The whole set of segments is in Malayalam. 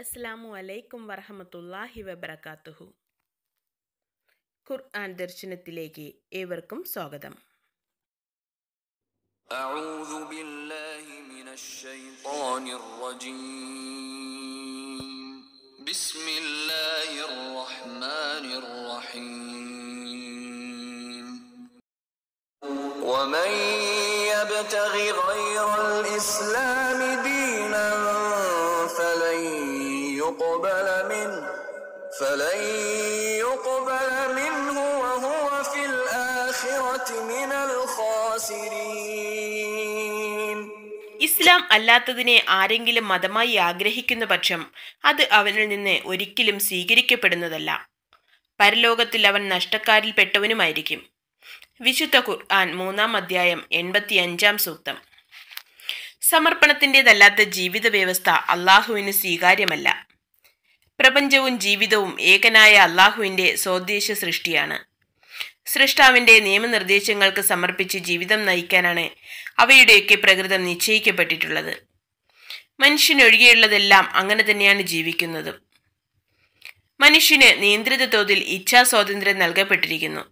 السلام عليكم ورحمة الله وبركاته قرآن درشنة ദർശനത്തിലേക്ക് ايوركم സ്വാഗതം أعوذ بالله من الشيطان الرجيم بسم الله الرحمن الرحيم ومن يبتغي غير الإسلام يقبل منه فلن يقبل منه وهو في الآخرة من الخاسرين ഇസ്ലാം അല്ലാത്തതിനെ ആരെങ്കിലും മതമായി ആഗ്രഹിക്കുന്ന പക്ഷം അത് അവനിൽ നിന്ന് ഒരിക്കലും സ്വീകരിക്കപ്പെടുന്നതല്ല പരലോകത്തിൽ അവൻ നഷ്ടക്കാരിൽ പെട്ടവനുമായിരിക്കും വിശുദ്ധ ഖുർആൻ മൂന്നാം അധ്യായം എൺപത്തി അഞ്ചാം സൂക്തം സമർപ്പണത്തിൻ്റെതല്ലാത്ത ജീവിത വ്യവസ്ഥ അള്ളാഹുവിന് സ്വീകാര്യമല്ല പ്രപഞ്ചവും ജീവിതവും ഏകനായ അള്ളാഹുവിന്റെ സ്വദേശ സൃഷ്ടിയാണ് സൃഷ്ടാവിന്റെ നിയമനിർദ്ദേശങ്ങൾക്ക് സമർപ്പിച്ച് ജീവിതം നയിക്കാനാണ് അവയുടെയൊക്കെ പ്രകൃതം നിശ്ചയിക്കപ്പെട്ടിട്ടുള്ളത് മനുഷ്യനൊഴികെയുള്ളതെല്ലാം അങ്ങനെ തന്നെയാണ് ജീവിക്കുന്നതും മനുഷ്യന് നിയന്ത്രിത തോതിൽ ഇച്ഛാസ്വാതന്ത്ര്യം നൽകപ്പെട്ടിരിക്കുന്നു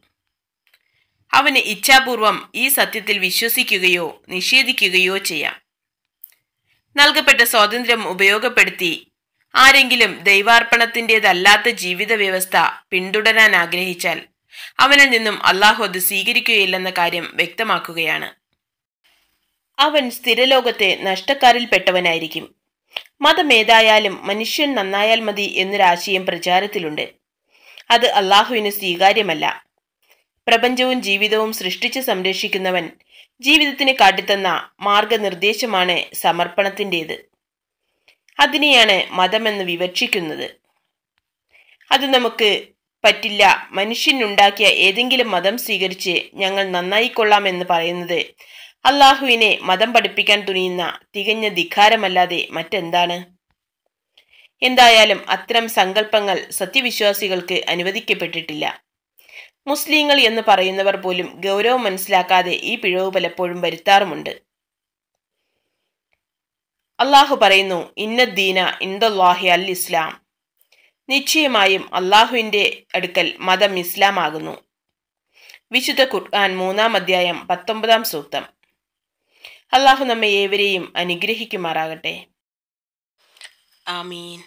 അവന് ഇച്ഛാപൂർവം ഈ സത്യത്തിൽ വിശ്വസിക്കുകയോ നിഷേധിക്കുകയോ ചെയ്യാം നൽകപ്പെട്ട സ്വാതന്ത്ര്യം ഉപയോഗപ്പെടുത്തി ആരെങ്കിലും ദൈവാർപ്പണത്തിൻ്റെതല്ലാത്ത ജീവിത വ്യവസ്ഥ പിന്തുടരാൻ ആഗ്രഹിച്ചാൽ അവനിൽ നിന്നും അള്ളാഹു അത് സ്വീകരിക്കുകയില്ലെന്ന കാര്യം വ്യക്തമാക്കുകയാണ് അവൻ സ്ഥിരലോകത്തെ നഷ്ടക്കാരിൽപ്പെട്ടവനായിരിക്കും മതമേതായാലും മനുഷ്യൻ നന്നായാൽ മതി എന്നൊരാശയം പ്രചാരത്തിലുണ്ട് അത് അള്ളാഹുവിന് സ്വീകാര്യമല്ല പ്രപഞ്ചവും ജീവിതവും സൃഷ്ടിച്ച് സംരക്ഷിക്കുന്നവൻ ജീവിതത്തിന് കാട്ടിത്തന്ന മാർഗനിർദ്ദേശമാണ് സമർപ്പണത്തിൻ്റെത് അതിനെയാണ് മതമെന്ന് വിവക്ഷിക്കുന്നത് അത് നമുക്ക് പറ്റില്ല മനുഷ്യനുണ്ടാക്കിയ ഏതെങ്കിലും മതം സ്വീകരിച്ച് ഞങ്ങൾ നന്നായി എന്ന് പറയുന്നത് അള്ളാഹുവിനെ മതം പഠിപ്പിക്കാൻ തുനിയുന്ന തികഞ്ഞ ധിഖാരമല്ലാതെ മറ്റെന്താണ് എന്തായാലും അത്തരം സങ്കല്പങ്ങൾ സത്യവിശ്വാസികൾക്ക് അനുവദിക്കപ്പെട്ടിട്ടില്ല മുസ്ലിങ്ങൾ എന്ന് പറയുന്നവർ പോലും ഗൗരവം മനസ്സിലാക്കാതെ ഈ പിഴവ് പലപ്പോഴും വരുത്താറുമുണ്ട് അള്ളാഹു പറയുന്നു ഇന്ന ദീന ഇന്ദല്ലാഹി അൽ ഇസ്ലാം നിശ്ചയമായും അള്ളാഹുവിൻ്റെ അടുക്കൽ മതം ഇസ്ലാം ആകുന്നു വിശുദ്ധ ഖുർആൻ മൂന്നാം അധ്യായം പത്തൊമ്പതാം സൂക്തം അള്ളാഹു നമ്മെ ഏവരെയും അനുഗ്രഹിക്കുമാറാകട്ടെ ആമീൻ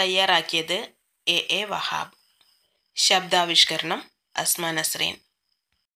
തയ്യാറാക്കിയത് എ എ വഹാബ് ശബ്ദാവിഷ്കരണം അസ്മാൻ അസ്രീൻ